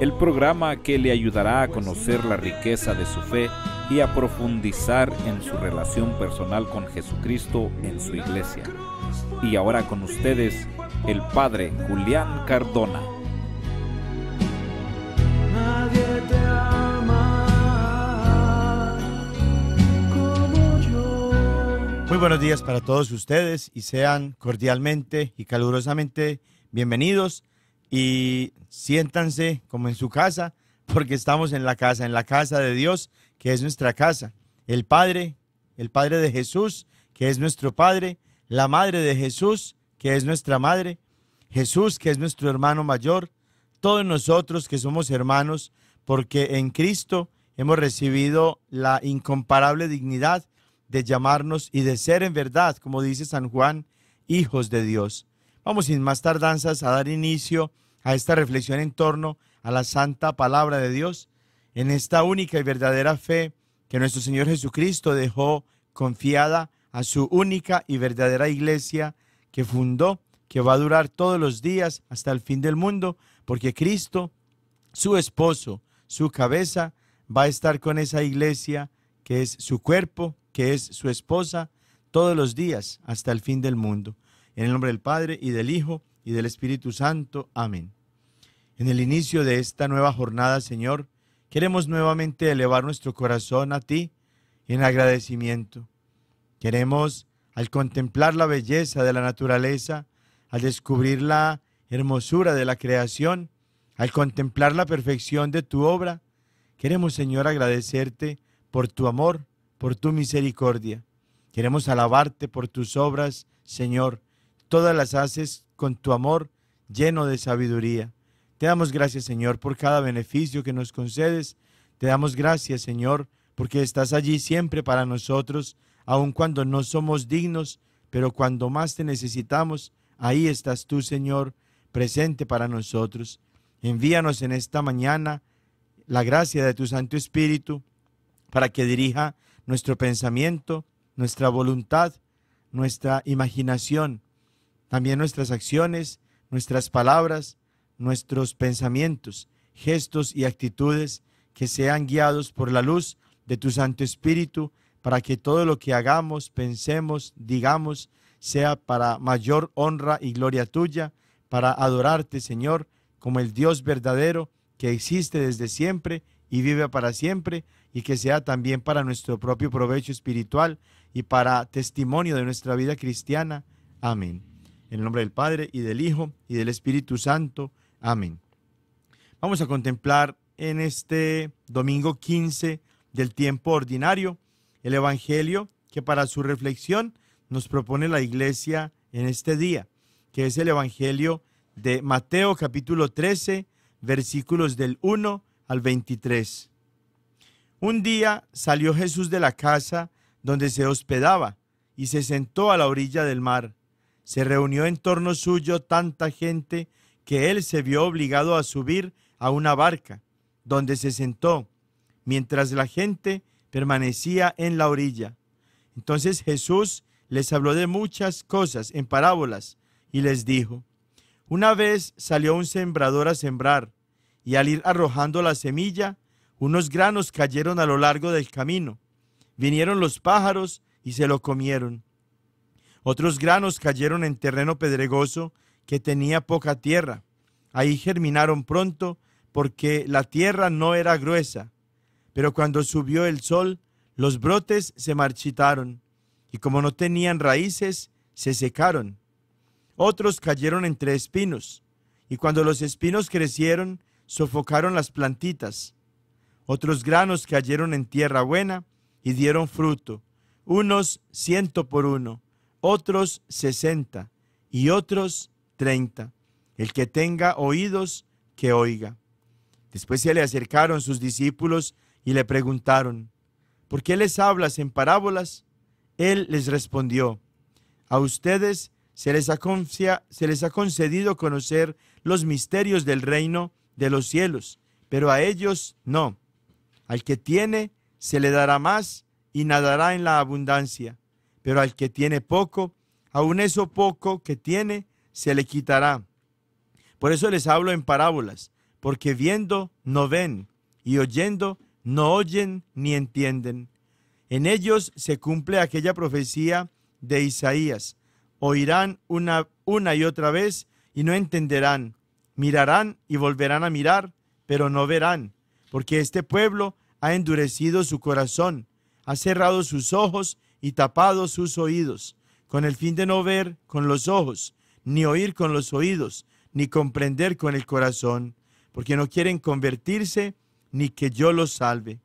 el programa que le ayudará a conocer la riqueza de su fe y a profundizar en su relación personal con Jesucristo en su iglesia. Y ahora con ustedes, el Padre Julián Cardona. Muy buenos días para todos ustedes y sean cordialmente y calurosamente bienvenidos a y siéntanse como en su casa, porque estamos en la casa, en la casa de Dios, que es nuestra casa. El Padre, el Padre de Jesús, que es nuestro Padre, la Madre de Jesús, que es nuestra Madre, Jesús, que es nuestro hermano mayor, todos nosotros que somos hermanos, porque en Cristo hemos recibido la incomparable dignidad de llamarnos y de ser en verdad, como dice San Juan, hijos de Dios. Vamos sin más tardanzas a dar inicio a esta reflexión en torno a la santa palabra de Dios, en esta única y verdadera fe que nuestro Señor Jesucristo dejó confiada a su única y verdadera iglesia que fundó, que va a durar todos los días hasta el fin del mundo, porque Cristo, su esposo, su cabeza, va a estar con esa iglesia que es su cuerpo, que es su esposa, todos los días hasta el fin del mundo. En el nombre del Padre y del Hijo y del Espíritu Santo. Amén. En el inicio de esta nueva jornada, Señor, queremos nuevamente elevar nuestro corazón a ti en agradecimiento. Queremos, al contemplar la belleza de la naturaleza, al descubrir la hermosura de la creación, al contemplar la perfección de tu obra, queremos, Señor, agradecerte por tu amor, por tu misericordia. Queremos alabarte por tus obras, Señor, todas las haces con tu amor lleno de sabiduría. Te damos gracias, Señor, por cada beneficio que nos concedes. Te damos gracias, Señor, porque estás allí siempre para nosotros, aun cuando no somos dignos, pero cuando más te necesitamos, ahí estás tú, Señor, presente para nosotros. Envíanos en esta mañana la gracia de tu Santo Espíritu para que dirija nuestro pensamiento, nuestra voluntad, nuestra imaginación también nuestras acciones, nuestras palabras, nuestros pensamientos, gestos y actitudes que sean guiados por la luz de tu Santo Espíritu, para que todo lo que hagamos, pensemos, digamos, sea para mayor honra y gloria tuya, para adorarte, Señor, como el Dios verdadero que existe desde siempre y vive para siempre, y que sea también para nuestro propio provecho espiritual y para testimonio de nuestra vida cristiana. Amén. En el nombre del Padre y del Hijo y del Espíritu Santo. Amén. Vamos a contemplar en este domingo 15 del tiempo ordinario el Evangelio que para su reflexión nos propone la iglesia en este día, que es el Evangelio de Mateo capítulo 13, versículos del 1 al 23. Un día salió Jesús de la casa donde se hospedaba y se sentó a la orilla del mar se reunió en torno suyo tanta gente que él se vio obligado a subir a una barca, donde se sentó, mientras la gente permanecía en la orilla. Entonces Jesús les habló de muchas cosas en parábolas y les dijo, una vez salió un sembrador a sembrar, y al ir arrojando la semilla, unos granos cayeron a lo largo del camino. Vinieron los pájaros y se lo comieron. Otros granos cayeron en terreno pedregoso que tenía poca tierra. Ahí germinaron pronto porque la tierra no era gruesa. Pero cuando subió el sol, los brotes se marchitaron y como no tenían raíces, se secaron. Otros cayeron entre espinos y cuando los espinos crecieron, sofocaron las plantitas. Otros granos cayeron en tierra buena y dieron fruto, unos ciento por uno, otros sesenta y otros treinta. El que tenga oídos, que oiga. Después se le acercaron sus discípulos y le preguntaron, ¿por qué les hablas en parábolas? Él les respondió, a ustedes se les, ha se les ha concedido conocer los misterios del reino de los cielos, pero a ellos no. Al que tiene, se le dará más y nadará en la abundancia pero al que tiene poco, aun eso poco que tiene, se le quitará. Por eso les hablo en parábolas, porque viendo no ven, y oyendo no oyen ni entienden. En ellos se cumple aquella profecía de Isaías. Oirán una, una y otra vez y no entenderán. Mirarán y volverán a mirar, pero no verán, porque este pueblo ha endurecido su corazón, ha cerrado sus ojos y tapados sus oídos, con el fin de no ver con los ojos, ni oír con los oídos, ni comprender con el corazón, porque no quieren convertirse ni que yo los salve.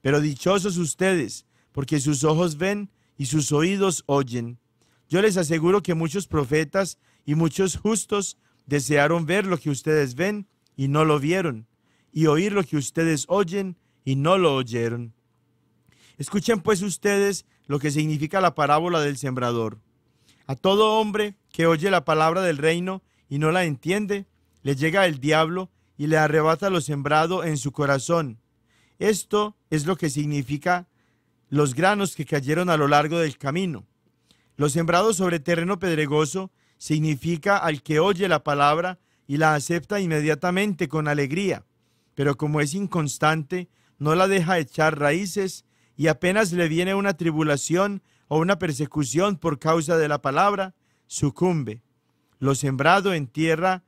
Pero dichosos ustedes, porque sus ojos ven y sus oídos oyen. Yo les aseguro que muchos profetas y muchos justos desearon ver lo que ustedes ven y no lo vieron, y oír lo que ustedes oyen y no lo oyeron. Escuchen pues ustedes lo que significa la parábola del sembrador. A todo hombre que oye la palabra del reino y no la entiende, le llega el diablo y le arrebata lo sembrado en su corazón. Esto es lo que significa los granos que cayeron a lo largo del camino. Lo sembrado sobre terreno pedregoso significa al que oye la palabra y la acepta inmediatamente con alegría, pero como es inconstante, no la deja echar raíces y apenas le viene una tribulación o una persecución por causa de la palabra, sucumbe. Lo sembrado en tierra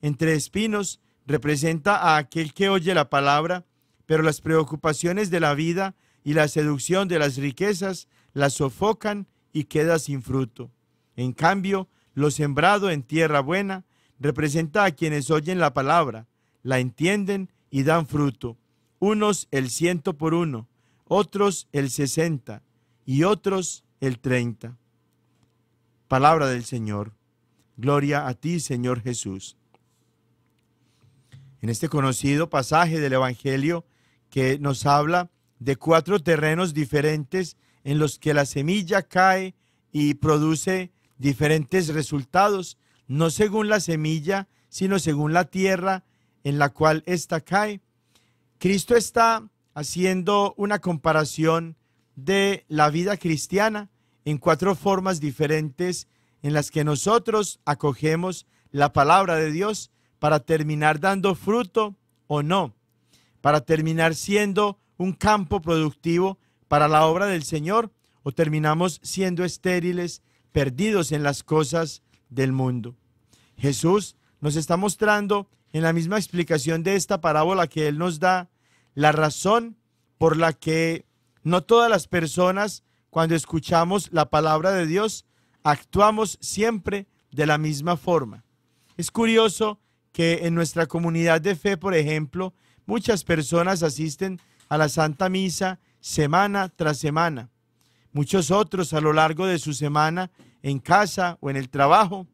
entre espinos representa a aquel que oye la palabra, pero las preocupaciones de la vida y la seducción de las riquezas la sofocan y queda sin fruto. En cambio, lo sembrado en tierra buena representa a quienes oyen la palabra, la entienden y dan fruto, unos el ciento por uno, otros el 60 y otros el 30. Palabra del Señor. Gloria a ti, Señor Jesús. En este conocido pasaje del Evangelio que nos habla de cuatro terrenos diferentes en los que la semilla cae y produce diferentes resultados, no según la semilla, sino según la tierra en la cual ésta cae. Cristo está haciendo una comparación de la vida cristiana en cuatro formas diferentes en las que nosotros acogemos la palabra de Dios para terminar dando fruto o no, para terminar siendo un campo productivo para la obra del Señor o terminamos siendo estériles, perdidos en las cosas del mundo. Jesús nos está mostrando en la misma explicación de esta parábola que Él nos da la razón por la que no todas las personas, cuando escuchamos la palabra de Dios, actuamos siempre de la misma forma. Es curioso que en nuestra comunidad de fe, por ejemplo, muchas personas asisten a la Santa Misa semana tras semana. Muchos otros a lo largo de su semana en casa o en el trabajo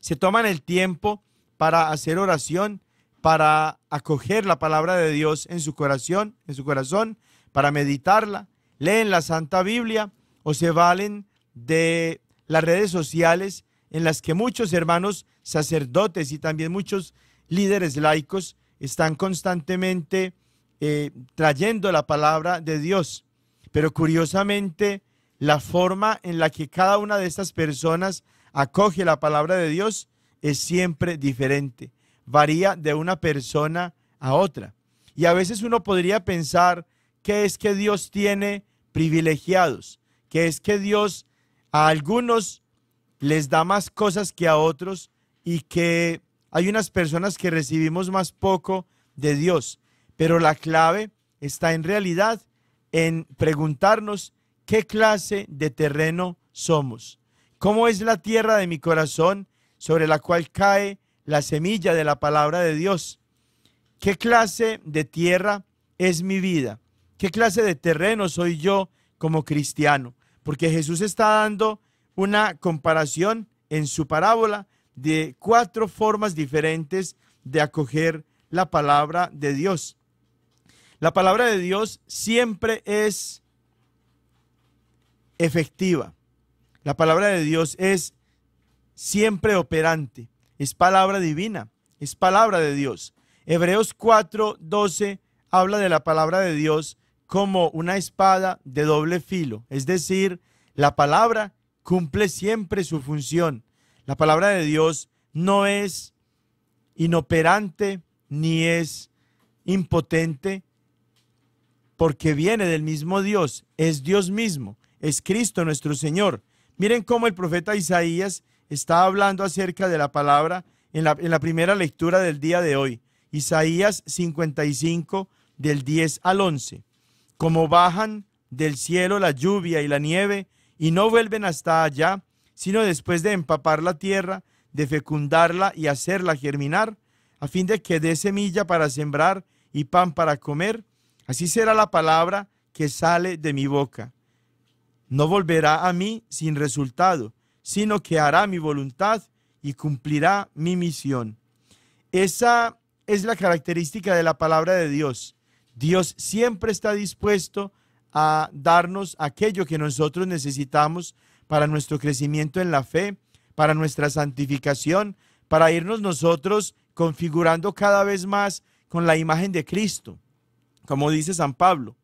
se toman el tiempo para hacer oración para acoger la palabra de Dios en su corazón, en su corazón, para meditarla, leen la Santa Biblia o se valen de las redes sociales en las que muchos hermanos sacerdotes y también muchos líderes laicos están constantemente eh, trayendo la palabra de Dios. Pero curiosamente, la forma en la que cada una de estas personas acoge la palabra de Dios es siempre diferente varía de una persona a otra. Y a veces uno podría pensar que es que Dios tiene privilegiados, que es que Dios a algunos les da más cosas que a otros y que hay unas personas que recibimos más poco de Dios. Pero la clave está en realidad en preguntarnos qué clase de terreno somos, cómo es la tierra de mi corazón sobre la cual cae la semilla de la palabra de Dios. ¿Qué clase de tierra es mi vida? ¿Qué clase de terreno soy yo como cristiano? Porque Jesús está dando una comparación en su parábola de cuatro formas diferentes de acoger la palabra de Dios. La palabra de Dios siempre es efectiva. La palabra de Dios es siempre operante es palabra divina, es palabra de Dios. Hebreos 4, 12 habla de la palabra de Dios como una espada de doble filo, es decir, la palabra cumple siempre su función. La palabra de Dios no es inoperante ni es impotente porque viene del mismo Dios, es Dios mismo, es Cristo nuestro Señor. Miren cómo el profeta Isaías está hablando acerca de la palabra en la, la primera lectura del día de hoy, Isaías 55 del 10 al 11. Como bajan del cielo la lluvia y la nieve y no vuelven hasta allá, sino después de empapar la tierra, de fecundarla y hacerla germinar, a fin de que dé semilla para sembrar y pan para comer, así será la palabra que sale de mi boca. No volverá a mí sin resultado, sino que hará mi voluntad y cumplirá mi misión. Esa es la característica de la palabra de Dios. Dios siempre está dispuesto a darnos aquello que nosotros necesitamos para nuestro crecimiento en la fe, para nuestra santificación, para irnos nosotros configurando cada vez más con la imagen de Cristo, como dice San Pablo.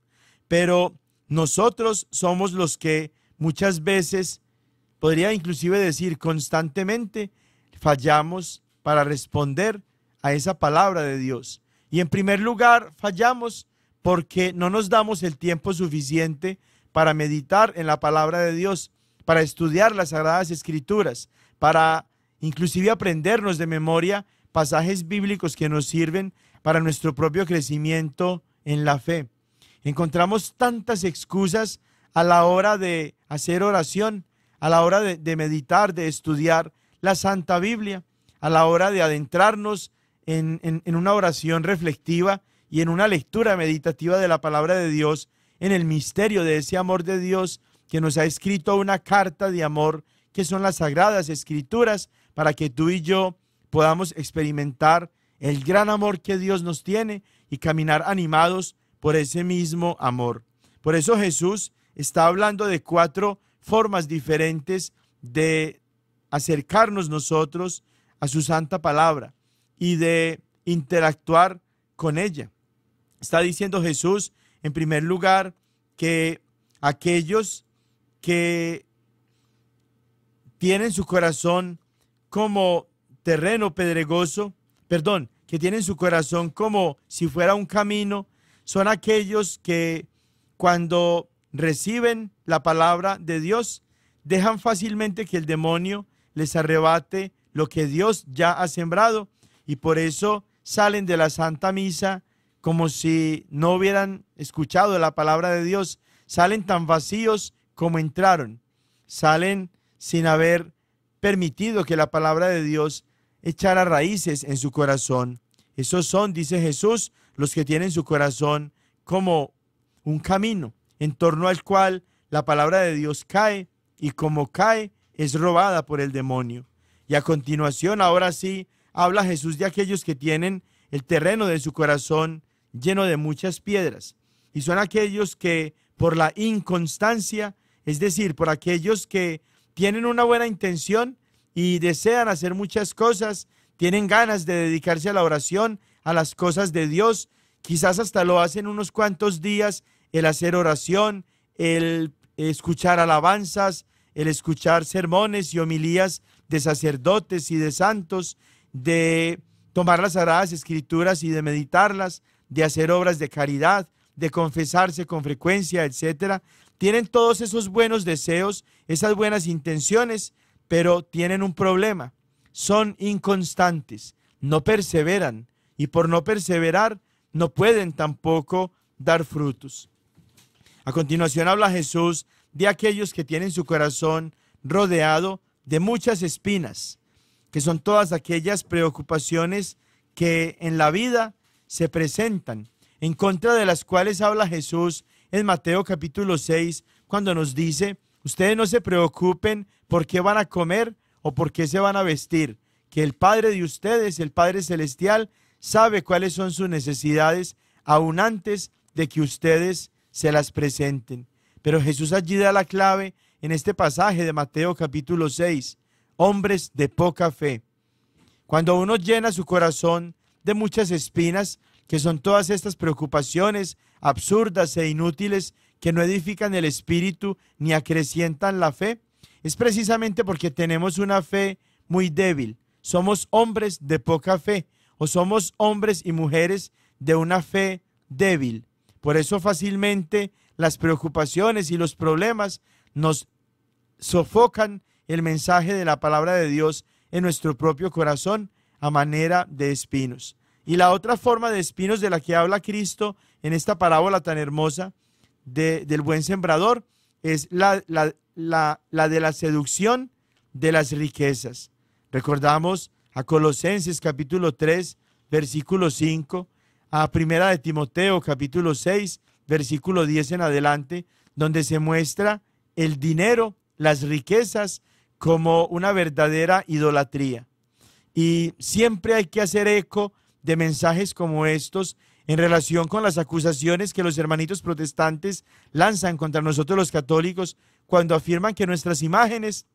Pero nosotros somos los que muchas veces podría inclusive decir constantemente, fallamos para responder a esa palabra de Dios. Y en primer lugar, fallamos porque no nos damos el tiempo suficiente para meditar en la palabra de Dios, para estudiar las sagradas escrituras, para inclusive aprendernos de memoria pasajes bíblicos que nos sirven para nuestro propio crecimiento en la fe. Encontramos tantas excusas a la hora de hacer oración, a la hora de, meditar, de estudiar la Santa Biblia, a la hora de adentrarnos en, en una oración reflectiva y en una lectura meditativa de la palabra de Dios, en el misterio de ese amor de Dios que nos ha escrito una carta de amor que son las sagradas escrituras para que tú y yo podamos experimentar el gran amor que Dios nos tiene y caminar animados por ese mismo amor. Por eso Jesús está hablando de cuatro formas diferentes de acercarnos nosotros a su santa palabra y de interactuar con ella. Está diciendo Jesús, en primer lugar, que aquellos que tienen su corazón como terreno pedregoso, perdón, que tienen su corazón como si fuera un camino, son aquellos que cuando reciben la palabra de Dios, dejan fácilmente que el demonio les arrebate lo que Dios ya ha sembrado y por eso salen de la Santa Misa como si no hubieran escuchado la palabra de Dios, salen tan vacíos como entraron, salen sin haber permitido que la palabra de Dios echara raíces en su corazón. Esos son, dice Jesús, los que tienen su corazón como un camino en torno al cual la palabra de Dios cae y como cae es robada por el demonio. Y a continuación, ahora sí, habla Jesús de aquellos que tienen el terreno de su corazón lleno de muchas piedras. Y son aquellos que por la inconstancia, es decir, por aquellos que tienen una buena intención y desean hacer muchas cosas, tienen ganas de dedicarse a la oración, a las cosas de Dios, quizás hasta lo hacen unos cuantos días el hacer oración, el escuchar alabanzas, el escuchar sermones y homilías de sacerdotes y de santos, de tomar las sagradas escrituras y de meditarlas, de hacer obras de caridad, de confesarse con frecuencia, etcétera, tienen todos esos buenos deseos, esas buenas intenciones, pero tienen un problema. Son inconstantes, no perseveran y por no perseverar no pueden tampoco dar frutos. A continuación habla Jesús de aquellos que tienen su corazón rodeado de muchas espinas, que son todas aquellas preocupaciones que en la vida se presentan, en contra de las cuales habla Jesús en Mateo capítulo 6, cuando nos dice, ustedes no se preocupen por qué van a comer o por qué se van a vestir, que el Padre de ustedes, el Padre Celestial, sabe cuáles son sus necesidades aún antes de que ustedes se las presenten. Pero Jesús allí da la clave en este pasaje de Mateo capítulo 6, hombres de poca fe. Cuando uno llena su corazón de muchas espinas, que son todas estas preocupaciones absurdas e inútiles que no edifican el espíritu ni acrecientan la fe, es precisamente porque tenemos una fe muy débil. Somos hombres de poca fe o somos hombres y mujeres de una fe débil. Por eso fácilmente las preocupaciones y los problemas nos sofocan el mensaje de la palabra de Dios en nuestro propio corazón a manera de espinos. Y la otra forma de espinos de la que habla Cristo en esta parábola tan hermosa del buen sembrador es la, la de la seducción de las riquezas. Recordamos a Colosenses capítulo 3, versículo 5, a Primera de Timoteo capítulo 6, versículo 10 en adelante, donde se muestra el dinero, las riquezas, como una verdadera idolatría. Y siempre hay que hacer eco de mensajes como estos en relación con las acusaciones que los hermanitos protestantes lanzan contra nosotros los católicos cuando afirman que nuestras imágenes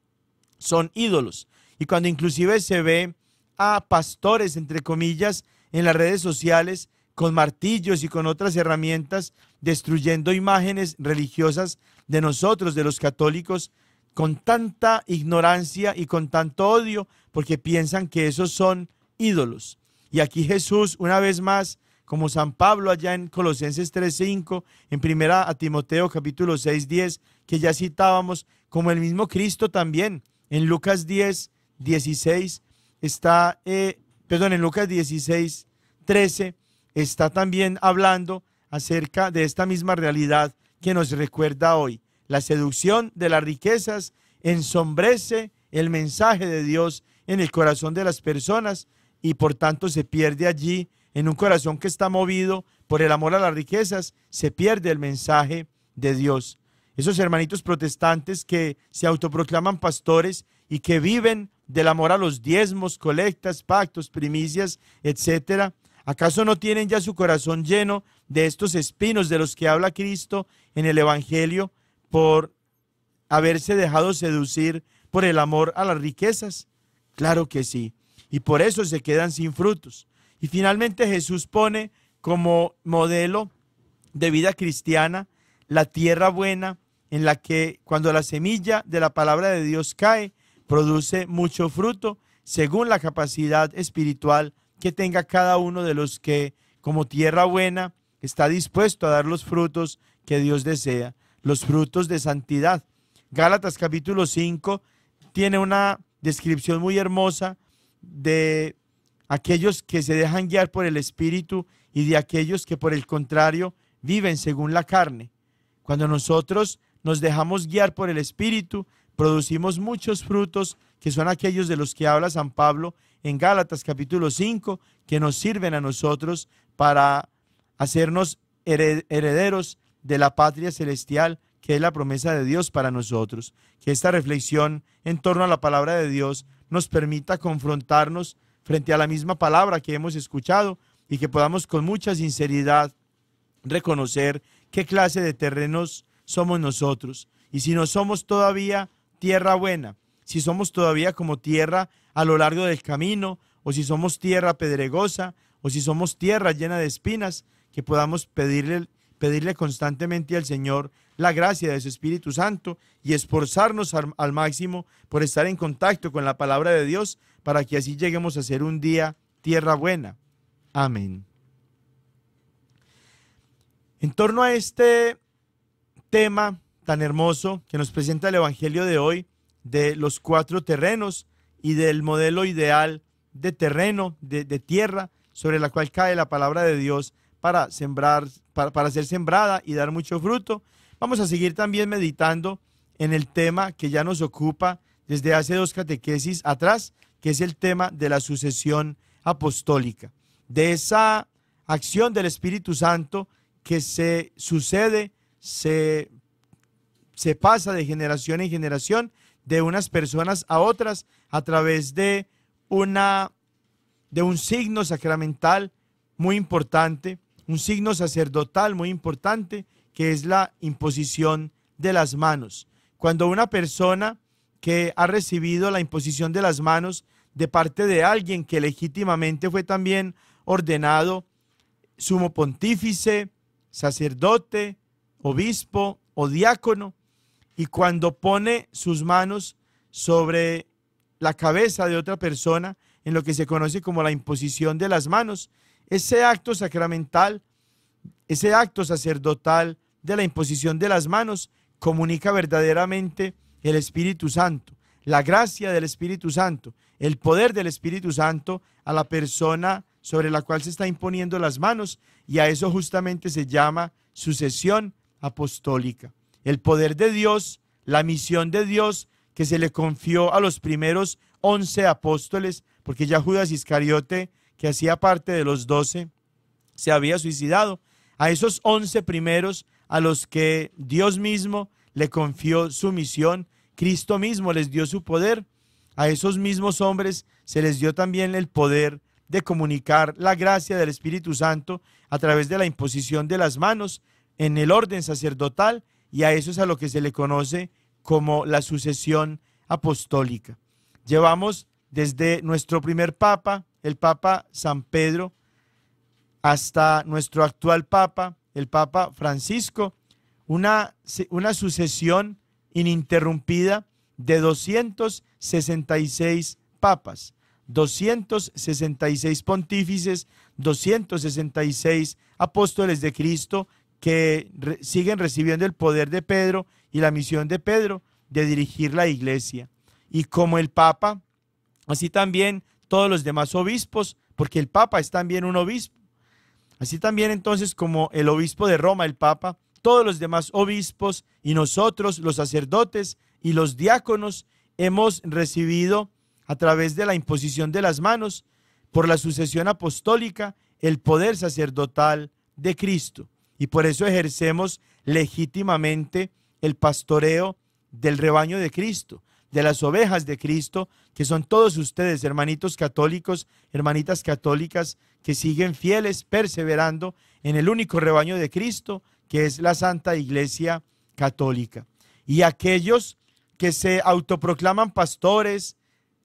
son ídolos y cuando inclusive se ve a pastores, entre comillas, en las redes sociales con martillos y con otras herramientas, destruyendo imágenes religiosas de nosotros, de los católicos, con tanta ignorancia y con tanto odio, porque piensan que esos son ídolos. Y aquí Jesús, una vez más, como San Pablo allá en Colosenses 3:5, en primera a Timoteo capítulo 6:10, que ya citábamos, como el mismo Cristo también, en Lucas 10, 16, está, eh, perdón, en Lucas 16, 13, está también hablando acerca de esta misma realidad que nos recuerda hoy. La seducción de las riquezas ensombrece el mensaje de Dios en el corazón de las personas y por tanto se pierde allí, en un corazón que está movido por el amor a las riquezas, se pierde el mensaje de Dios. Esos hermanitos protestantes que se autoproclaman pastores y que viven del amor a los diezmos, colectas, pactos, primicias, etcétera, ¿Acaso no tienen ya su corazón lleno de estos espinos de los que habla Cristo en el Evangelio por haberse dejado seducir por el amor a las riquezas? Claro que sí. Y por eso se quedan sin frutos. Y finalmente Jesús pone como modelo de vida cristiana la tierra buena en la que cuando la semilla de la palabra de Dios cae, produce mucho fruto según la capacidad espiritual que tenga cada uno de los que, como tierra buena, está dispuesto a dar los frutos que Dios desea, los frutos de santidad. Gálatas capítulo 5 tiene una descripción muy hermosa de aquellos que se dejan guiar por el Espíritu y de aquellos que por el contrario viven según la carne. Cuando nosotros nos dejamos guiar por el Espíritu, producimos muchos frutos que son aquellos de los que habla San Pablo en Gálatas capítulo 5 que nos sirven a nosotros para hacernos herederos de la patria celestial que es la promesa de Dios para nosotros. Que esta reflexión en torno a la palabra de Dios nos permita confrontarnos frente a la misma palabra que hemos escuchado y que podamos con mucha sinceridad reconocer qué clase de terrenos somos nosotros. Y si no somos todavía tierra buena, si somos todavía como tierra a lo largo del camino, o si somos tierra pedregosa, o si somos tierra llena de espinas, que podamos pedirle, pedirle constantemente al Señor la gracia de su Espíritu Santo y esforzarnos al, al máximo por estar en contacto con la palabra de Dios para que así lleguemos a ser un día tierra buena. Amén. En torno a este tema tan hermoso que nos presenta el Evangelio de hoy de los cuatro terrenos, y del modelo ideal de terreno, de, tierra, sobre la cual cae la palabra de Dios para sembrar, para, ser sembrada y dar mucho fruto. Vamos a seguir también meditando en el tema que ya nos ocupa desde hace dos catequesis atrás, que es el tema de la sucesión apostólica, de esa acción del Espíritu Santo que se sucede, se, se pasa de generación en generación de unas personas a otras a través de, una, de un signo sacramental muy importante, un signo sacerdotal muy importante, que es la imposición de las manos. Cuando una persona que ha recibido la imposición de las manos de parte de alguien que legítimamente fue también ordenado sumo pontífice, sacerdote, obispo o diácono, y cuando pone sus manos sobre la cabeza de otra persona en lo que se conoce como la imposición de las manos, ese acto sacramental, ese acto sacerdotal de la imposición de las manos comunica verdaderamente el Espíritu Santo, la gracia del Espíritu Santo, el poder del Espíritu Santo a la persona sobre la cual se está imponiendo las manos y a eso justamente se llama sucesión apostólica el poder de Dios, la misión de Dios que se le confió a los primeros once apóstoles, porque ya Judas Iscariote, que hacía parte de los doce, se había suicidado. A esos once primeros a los que Dios mismo le confió su misión, Cristo mismo les dio su poder, a esos mismos hombres se les dio también el poder de comunicar la gracia del Espíritu Santo a través de la imposición de las manos en el orden sacerdotal y a eso es a lo que se le conoce como la sucesión apostólica. Llevamos desde nuestro primer papa, el Papa San Pedro, hasta nuestro actual papa, el Papa Francisco, una, una sucesión ininterrumpida de 266 papas, 266 pontífices, 266 apóstoles de Cristo que siguen recibiendo el poder de Pedro y la misión de Pedro de dirigir la iglesia. Y como el Papa, así también todos los demás obispos, porque el Papa es también un obispo. Así también entonces como el obispo de Roma, el Papa, todos los demás obispos y nosotros, los sacerdotes y los diáconos, hemos recibido a través de la imposición de las manos, por la sucesión apostólica, el poder sacerdotal de Cristo. Y por eso ejercemos legítimamente el pastoreo del rebaño de Cristo, de las ovejas de Cristo, que son todos ustedes, hermanitos católicos, hermanitas católicas, que siguen fieles, perseverando en el único rebaño de Cristo, que es la Santa Iglesia Católica. Y aquellos que se autoproclaman pastores,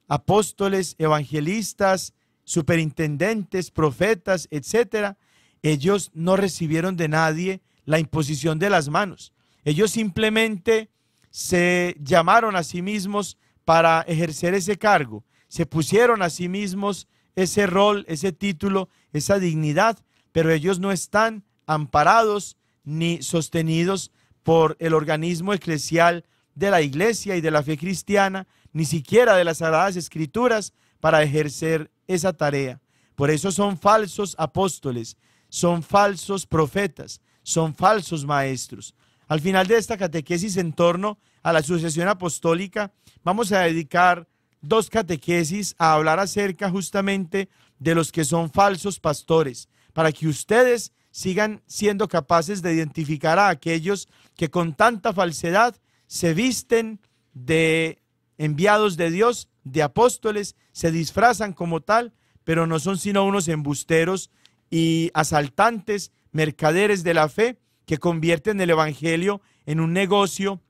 apóstoles, evangelistas, superintendentes, profetas, etcétera, ellos no recibieron de nadie la imposición de las manos. Ellos simplemente se llamaron a sí mismos para ejercer ese cargo, se pusieron a sí mismos ese rol, ese título, esa dignidad, pero ellos no están amparados ni sostenidos por el organismo eclesial de la iglesia y de la fe cristiana, ni siquiera de las sagradas escrituras, para ejercer esa tarea. Por eso son falsos apóstoles, son falsos profetas, son falsos maestros. Al final de esta catequesis en torno a la sucesión apostólica, vamos a dedicar dos catequesis a hablar acerca justamente de los que son falsos pastores, para que ustedes sigan siendo capaces de identificar a aquellos que con tanta falsedad se visten de enviados de Dios, de apóstoles, se disfrazan como tal, pero no son sino unos embusteros y asaltantes, mercaderes de la fe, que convierten el Evangelio en un negocio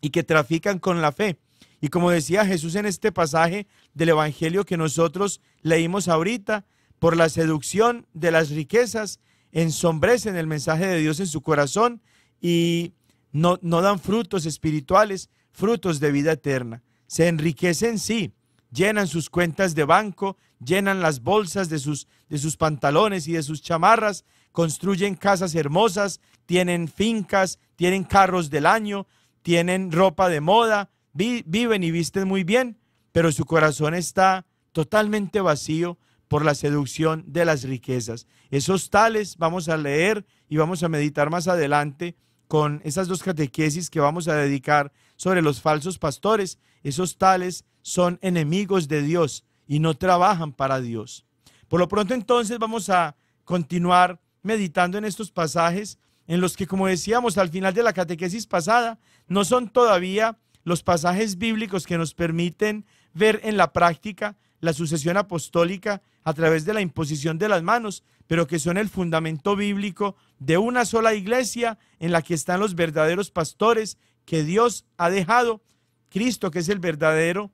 y que trafican con la fe. Y como decía Jesús en este pasaje del Evangelio que nosotros leímos ahorita, por la seducción de las riquezas, ensombrecen el mensaje de Dios en su corazón y no, no dan frutos espirituales, frutos de vida eterna. Se enriquecen, sí, llenan sus cuentas de banco, llenan las bolsas de sus de sus pantalones y de sus chamarras, construyen casas hermosas, tienen fincas, tienen carros del año, tienen ropa de moda, viven y visten muy bien, pero su corazón está totalmente vacío por la seducción de las riquezas. Esos tales vamos a leer y vamos a meditar más adelante con esas dos catequesis que vamos a dedicar sobre los falsos pastores. Esos tales son enemigos de Dios y no trabajan para Dios. Por lo pronto entonces vamos a continuar meditando en estos pasajes en los que, como decíamos al final de la catequesis pasada, no son todavía los pasajes bíblicos que nos permiten ver en la práctica la sucesión apostólica a través de la imposición de las manos, pero que son el fundamento bíblico de una sola iglesia en la que están los verdaderos pastores que Dios ha dejado. Cristo, que es el verdadero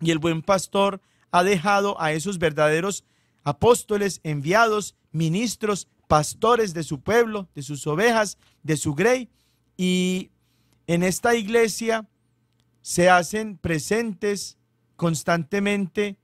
y el buen pastor, ha dejado a esos verdaderos apóstoles, enviados, ministros, pastores de su pueblo, de sus ovejas, de su grey. Y en esta iglesia se hacen presentes constantemente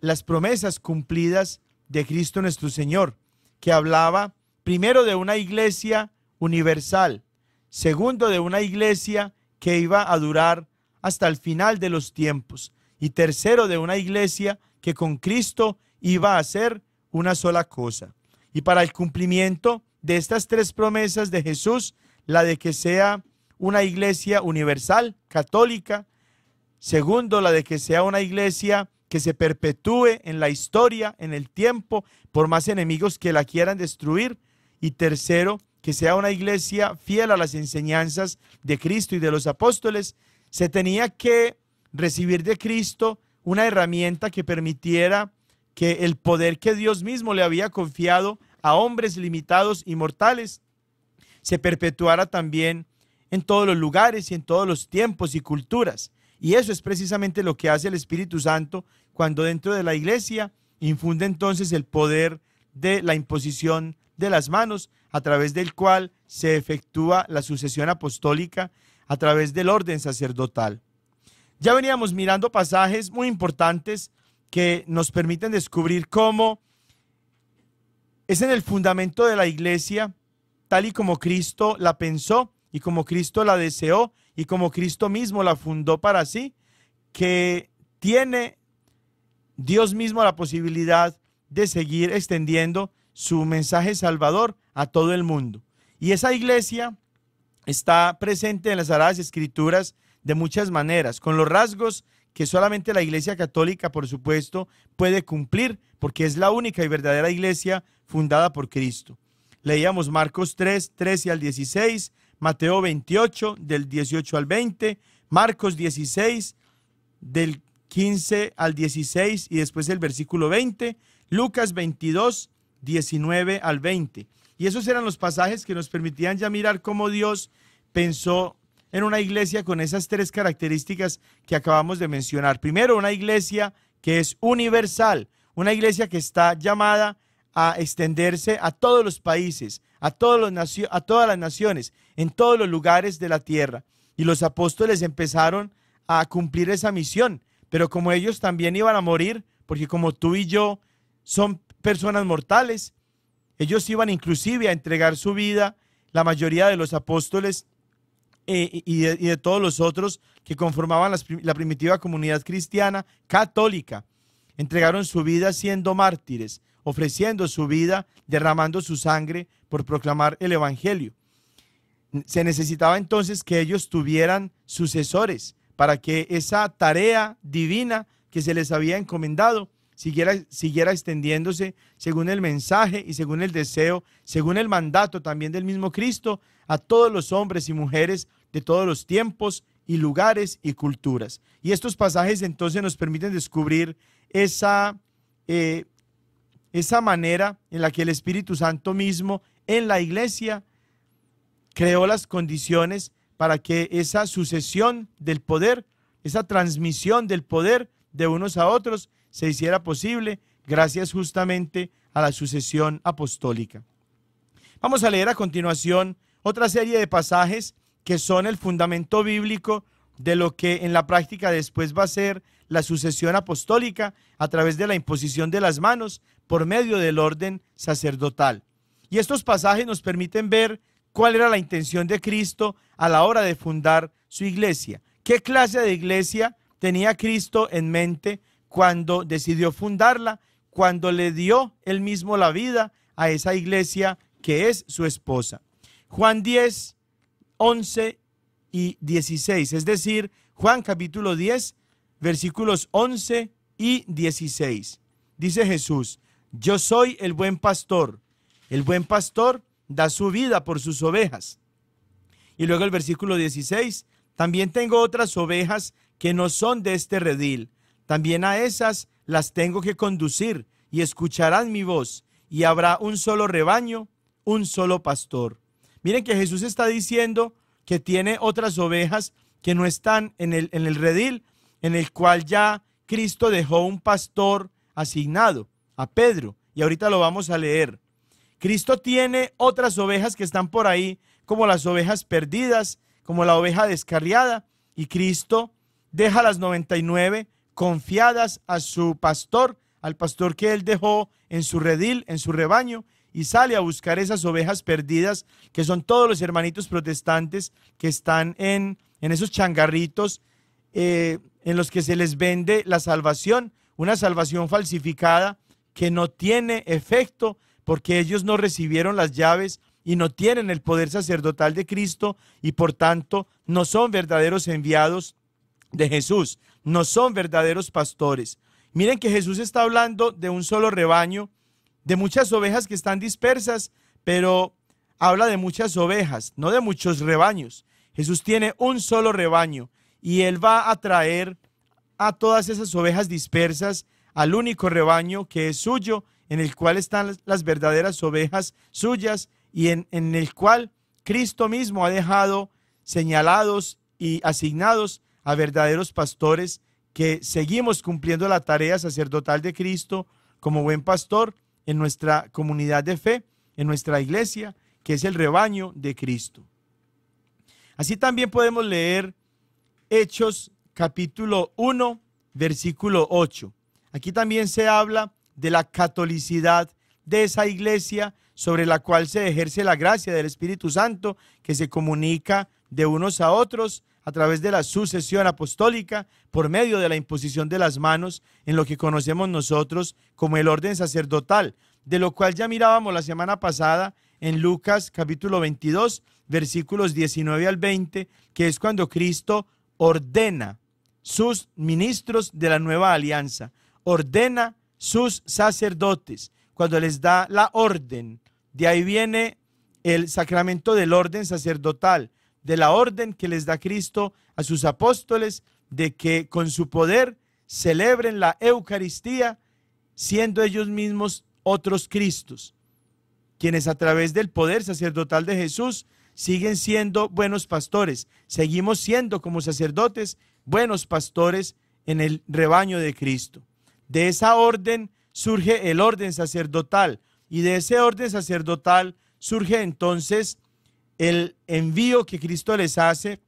las promesas cumplidas de Cristo nuestro Señor, que hablaba primero de una iglesia universal, segundo de una iglesia que iba a durar hasta el final de los tiempos y tercero de una iglesia que con Cristo iba a ser una sola cosa. Y para el cumplimiento de estas tres promesas de Jesús, la de que sea una iglesia universal, católica, segundo, la de que sea una iglesia que se perpetúe en la historia, en el tiempo, por más enemigos que la quieran destruir, y tercero, que sea una iglesia fiel a las enseñanzas de Cristo y de los apóstoles, se tenía que recibir de Cristo una herramienta que permitiera que el poder que Dios mismo le había confiado a hombres limitados y mortales se perpetuara también en todos los lugares y en todos los tiempos y culturas. Y eso es precisamente lo que hace el Espíritu Santo cuando dentro de la iglesia infunde entonces el poder de la imposición de las manos, a través del cual se efectúa la sucesión apostólica a través del orden sacerdotal. Ya veníamos mirando pasajes muy importantes que nos permiten descubrir cómo es en el fundamento de la iglesia, tal y como Cristo la pensó y como Cristo la deseó y como Cristo mismo la fundó para sí, que tiene Dios mismo la posibilidad de seguir extendiendo su mensaje salvador a todo el mundo. Y esa iglesia está presente en las Sagradas Escrituras de muchas maneras, con los rasgos que solamente la Iglesia Católica, por supuesto, puede cumplir, porque es la única y verdadera Iglesia fundada por Cristo. Leíamos Marcos 3, 13 al 16, Mateo 28, del 18 al 20, Marcos 16, del 15 al 16 y después el versículo 20, Lucas 22, 19 al 20. Y esos eran los pasajes que nos permitían ya mirar cómo Dios pensó en una iglesia con esas tres características que acabamos de mencionar. Primero, una iglesia que es universal, una iglesia que está llamada a extenderse a todos los países, a, todos los a todas las naciones, en todos los lugares de la tierra. Y los apóstoles empezaron a cumplir esa misión, pero como ellos también iban a morir, porque como tú y yo son personas mortales, ellos iban inclusive a entregar su vida, la mayoría de los apóstoles, eh, y, de, todos los otros que conformaban la primitiva comunidad cristiana católica. Entregaron su vida siendo mártires, ofreciendo su vida, derramando su sangre por proclamar el Evangelio. Se necesitaba entonces que ellos tuvieran sucesores para que esa tarea divina que se les había encomendado siguiera, siguiera extendiéndose según el mensaje y según el deseo, según el mandato también del mismo Cristo, a todos los hombres y mujeres de todos los tiempos y lugares y culturas. Y estos pasajes entonces nos permiten descubrir esa, eh, esa manera en la que el Espíritu Santo mismo en la iglesia creó las condiciones para que esa sucesión del poder, esa transmisión del poder de unos a otros se hiciera posible gracias justamente a la sucesión apostólica. Vamos a leer a continuación otra serie de pasajes que son el fundamento bíblico de lo que en la práctica después va a ser la sucesión apostólica a través de la imposición de las manos por medio del orden sacerdotal. Y estos pasajes nos permiten ver cuál era la intención de Cristo a la hora de fundar su iglesia. ¿Qué clase de iglesia tenía Cristo en mente cuando decidió fundarla, cuando le dio él mismo la vida a esa iglesia que es su esposa. Juan 10, 11 y 16, es decir, Juan capítulo 10, versículos 11 y 16. Dice Jesús, yo soy el buen pastor. El buen pastor da su vida por sus ovejas. Y luego el versículo 16, también tengo otras ovejas que no son de este redil. También a esas las tengo que conducir y escucharán mi voz y habrá un solo rebaño, un solo pastor. Miren que Jesús está diciendo que tiene otras ovejas que no están en el, en el redil, en el cual ya Cristo dejó un pastor asignado a Pedro. Y ahorita lo vamos a leer. Cristo tiene otras ovejas que están por ahí, como las ovejas perdidas, como la oveja descarriada. Y Cristo deja las 99 confiadas a su pastor, al pastor que él dejó en su redil, en su rebaño, y sale a buscar esas ovejas perdidas, que son todos los hermanitos protestantes que están en, en esos changarritos eh, en los que se les vende la salvación, una salvación falsificada que no tiene efecto porque ellos no recibieron las llaves y no tienen el poder sacerdotal de Cristo y por tanto no son verdaderos enviados de Jesús no son verdaderos pastores. Miren que Jesús está hablando de un solo rebaño, de muchas ovejas que están dispersas, pero habla de muchas ovejas, no de muchos rebaños. Jesús tiene un solo rebaño y él va a traer a todas esas ovejas dispersas al único rebaño que es suyo, en el cual están las verdaderas ovejas suyas y en, en el cual Cristo mismo ha dejado señalados y asignados a verdaderos pastores que seguimos cumpliendo la tarea sacerdotal de Cristo como buen pastor en nuestra comunidad de fe, en nuestra iglesia, que es el rebaño de Cristo. Así también podemos leer Hechos capítulo 1, versículo 8. Aquí también se habla de la catolicidad de esa iglesia sobre la cual se ejerce la gracia del Espíritu Santo que se comunica de unos a otros a través de la sucesión apostólica por medio de la imposición de las manos en lo que conocemos nosotros como el orden sacerdotal, de lo cual ya mirábamos la semana pasada en Lucas capítulo 22, versículos 19 al 20, que es cuando Cristo ordena sus ministros de la nueva alianza, ordena sus sacerdotes, cuando les da la orden. De ahí viene el sacramento del orden sacerdotal, de la orden que les da Cristo a sus apóstoles de que con su poder celebren la Eucaristía, siendo ellos mismos otros Cristos, quienes a través del poder sacerdotal de Jesús siguen siendo buenos pastores, seguimos siendo como sacerdotes buenos pastores en el rebaño de Cristo. De esa orden surge el orden sacerdotal y de ese orden sacerdotal surge entonces el envío que Cristo les hace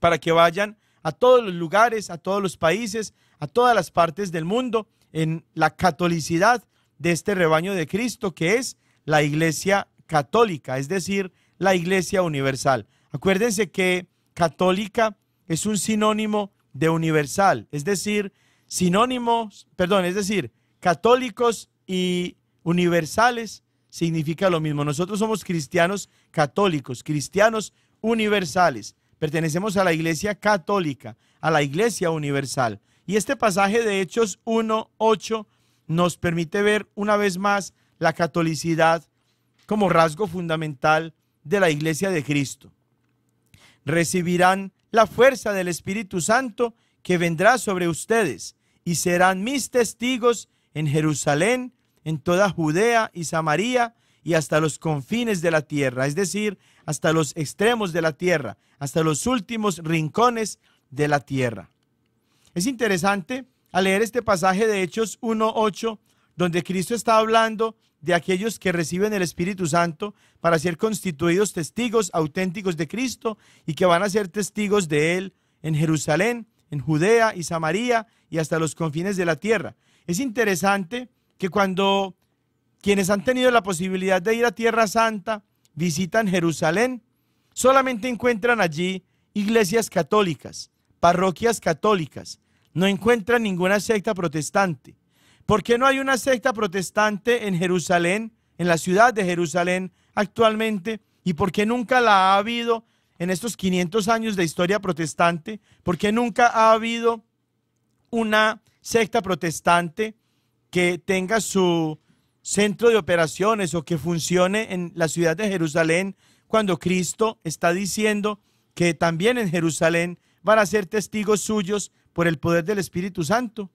para que vayan a todos los lugares, a todos los países, a todas las partes del mundo, en la catolicidad de este rebaño de Cristo, que es la Iglesia Católica, es decir, la Iglesia Universal. Acuérdense que católica es un sinónimo de universal, es decir, sinónimos, perdón, es decir, católicos y universales significa lo mismo. Nosotros somos cristianos católicos, cristianos universales. Pertenecemos a la Iglesia Católica, a la Iglesia Universal. Y este pasaje de Hechos 1.8 nos permite ver una vez más la catolicidad como rasgo fundamental de la Iglesia de Cristo. Recibirán la fuerza del Espíritu Santo que vendrá sobre ustedes y serán mis testigos en Jerusalén, en toda Judea y Samaria y hasta los confines de la tierra, es decir, hasta los extremos de la tierra, hasta los últimos rincones de la tierra. Es interesante al leer este pasaje de Hechos 1.8, donde Cristo está hablando de aquellos que reciben el Espíritu Santo para ser constituidos testigos auténticos de Cristo y que van a ser testigos de Él en Jerusalén, en Judea y Samaria y hasta los confines de la tierra. Es interesante que cuando quienes han tenido la posibilidad de ir a Tierra Santa visitan Jerusalén, solamente encuentran allí iglesias católicas, parroquias católicas, no encuentran ninguna secta protestante. ¿Por qué no hay una secta protestante en Jerusalén, en la ciudad de Jerusalén actualmente? ¿Y por qué nunca la ha habido en estos 500 años de historia protestante? ¿Por qué nunca ha habido una secta protestante que tenga su centro de operaciones o que funcione en la ciudad de Jerusalén, cuando Cristo está diciendo que también en Jerusalén van a ser testigos suyos por el poder del Espíritu Santo.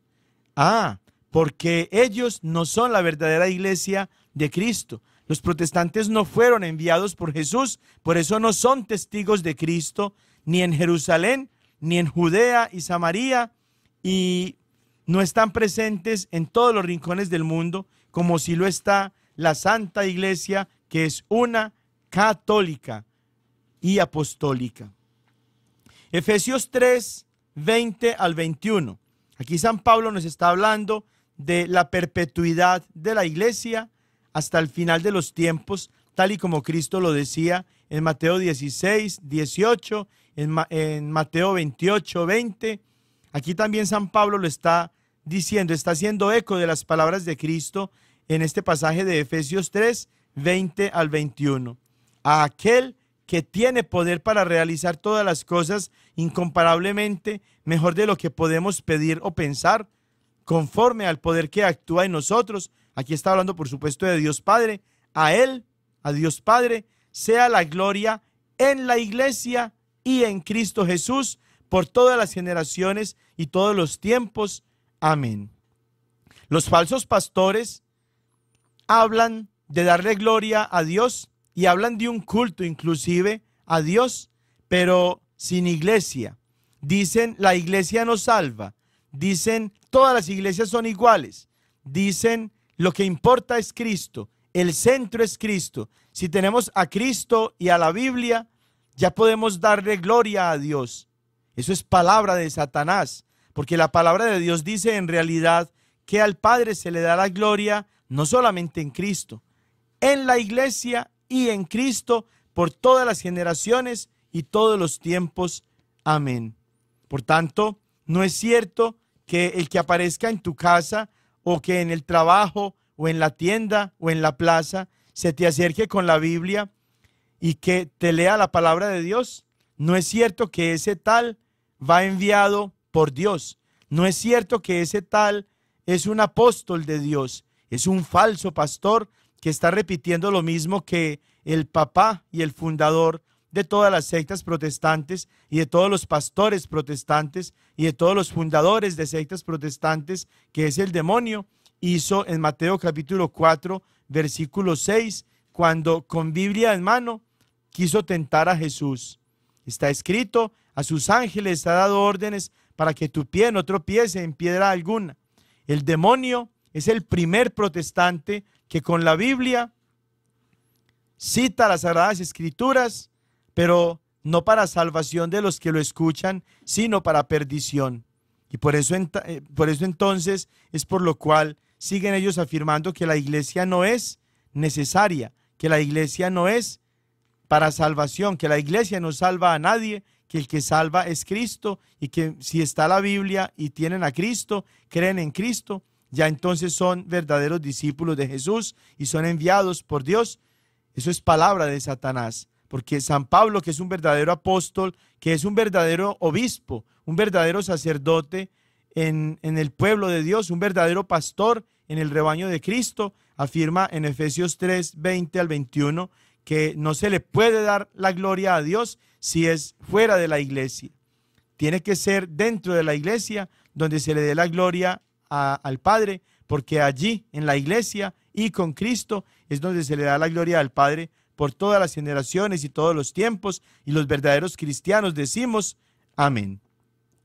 Ah, porque ellos no son la verdadera iglesia de Cristo. Los protestantes no fueron enviados por Jesús, por eso no son testigos de Cristo ni en Jerusalén, ni en Judea y Samaria, y no están presentes en todos los rincones del mundo, como si lo está la Santa Iglesia, que es una católica y apostólica. Efesios 3, 20 al 21. Aquí San Pablo nos está hablando de la perpetuidad de la iglesia hasta el final de los tiempos, tal y como Cristo lo decía en Mateo 16, 18, en, Mateo 28, 20. Aquí también San Pablo lo está diciendo, está haciendo eco de las palabras de Cristo en este pasaje de Efesios 3, 20 al 21. A aquel que tiene poder para realizar todas las cosas incomparablemente mejor de lo que podemos pedir o pensar, conforme al poder que actúa en nosotros. Aquí está hablando, por supuesto, de Dios Padre. A Él, a Dios Padre, sea la gloria en la iglesia y en Cristo Jesús por todas las generaciones y todos los tiempos, Amén. Los falsos pastores hablan de darle gloria a Dios y hablan de un culto inclusive a Dios, pero sin iglesia. Dicen la iglesia nos salva. Dicen todas las iglesias son iguales. Dicen lo que importa es Cristo. El centro es Cristo. Si tenemos a Cristo y a la Biblia, ya podemos darle gloria a Dios. Eso es palabra de Satanás. Porque la palabra de Dios dice en realidad que al Padre se le da la gloria no solamente en Cristo, en la iglesia y en Cristo por todas las generaciones y todos los tiempos. Amén. Por tanto, no es cierto que el que aparezca en tu casa o que en el trabajo o en la tienda o en la plaza se te acerque con la Biblia y que te lea la palabra de Dios. No es cierto que ese tal va enviado por Dios. No es cierto que ese tal es un apóstol de Dios, es un falso pastor que está repitiendo lo mismo que el papá y el fundador de todas las sectas protestantes y de todos los pastores protestantes y de todos los fundadores de sectas protestantes, que es el demonio, hizo en Mateo capítulo 4, versículo 6, cuando con Biblia en mano quiso tentar a Jesús. Está escrito, a sus ángeles ha dado órdenes para que tu pie no tropiece en piedra alguna. El demonio es el primer protestante que con la Biblia cita las Sagradas Escrituras, pero no para salvación de los que lo escuchan, sino para perdición. Y por eso, eh, por eso entonces es por lo cual siguen ellos afirmando que la iglesia no es necesaria, que la iglesia no es para salvación, que la iglesia no salva a nadie, que el que salva es Cristo y que si está la Biblia y tienen a Cristo, creen en Cristo, ya entonces son verdaderos discípulos de Jesús y son enviados por Dios. Eso es palabra de Satanás, porque San Pablo, que es un verdadero apóstol, que es un verdadero obispo, un verdadero sacerdote en, el pueblo de Dios, un verdadero pastor en el rebaño de Cristo, afirma en Efesios 3, 20 al 21 que no se le puede dar la gloria a Dios si es fuera de la iglesia. Tiene que ser dentro de la iglesia donde se le dé la gloria al Padre, porque allí, en la iglesia y con Cristo, es donde se le da la gloria al Padre por todas las generaciones y todos los tiempos, y los verdaderos cristianos decimos, amén.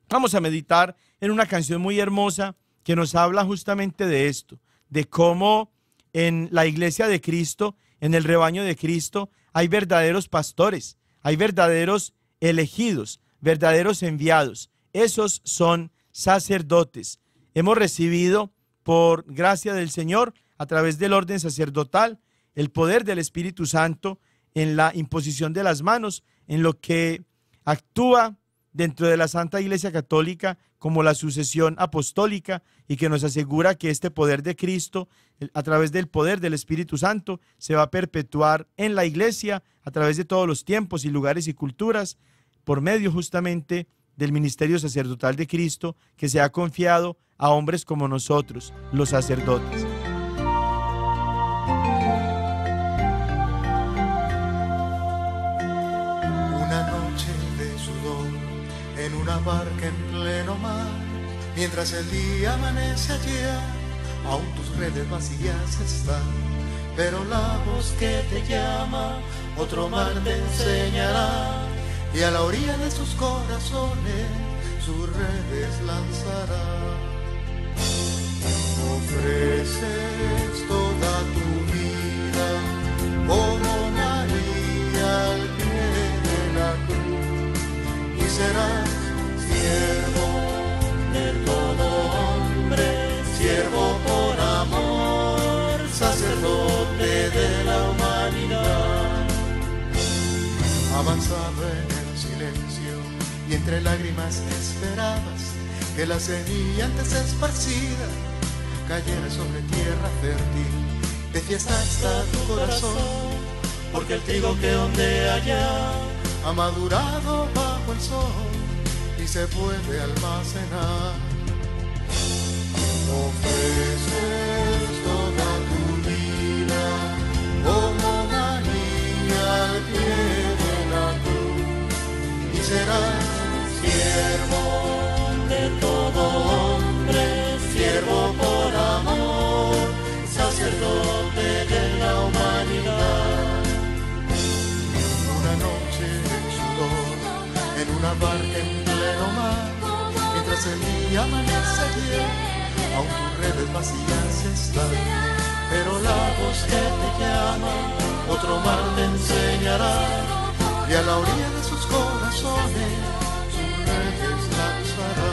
Vamos a meditar en una canción muy hermosa que nos habla justamente de esto, de cómo en la iglesia de Cristo, en el rebaño de Cristo, hay verdaderos pastores, hay verdaderos elegidos, verdaderos enviados. Esos son sacerdotes. Hemos recibido por gracia del Señor, a través del orden sacerdotal, el poder del Espíritu Santo en la imposición de las manos, en lo que actúa dentro de la Santa Iglesia Católica como la sucesión apostólica y que nos asegura que este poder de Cristo, a través del poder del Espíritu Santo, se va a perpetuar en la iglesia a través de todos los tiempos y lugares y culturas, por medio justamente del ministerio sacerdotal de Cristo que se ha confiado a hombres como nosotros, los sacerdotes. en una barca en pleno mar, mientras el día amanece allá, aún tus redes vacías están, pero la voz que te llama, otro mar te enseñará, y a la orilla de sus corazones sus redes lanzará. Ofreces toda tu vida como María al pie de la cruz y será sacerdote de la humanidad. Avanzado en el silencio y entre lágrimas esperadas que la semilla antes esparcida cayera sobre tierra fértil. De fiesta está tu corazón, porque el trigo que ondea allá ha madurado bajo el sol y se puede almacenar. Ofrece la y será siervo de todo hombre, siervo por amor, sacerdote de la humanidad. Una noche sudor, en una barca en pleno mar, mientras el día amanece bien, aún tus redes vacías está pero la voz que te llama otro mar te enseñará y a la orilla de sus corazones su lanzará.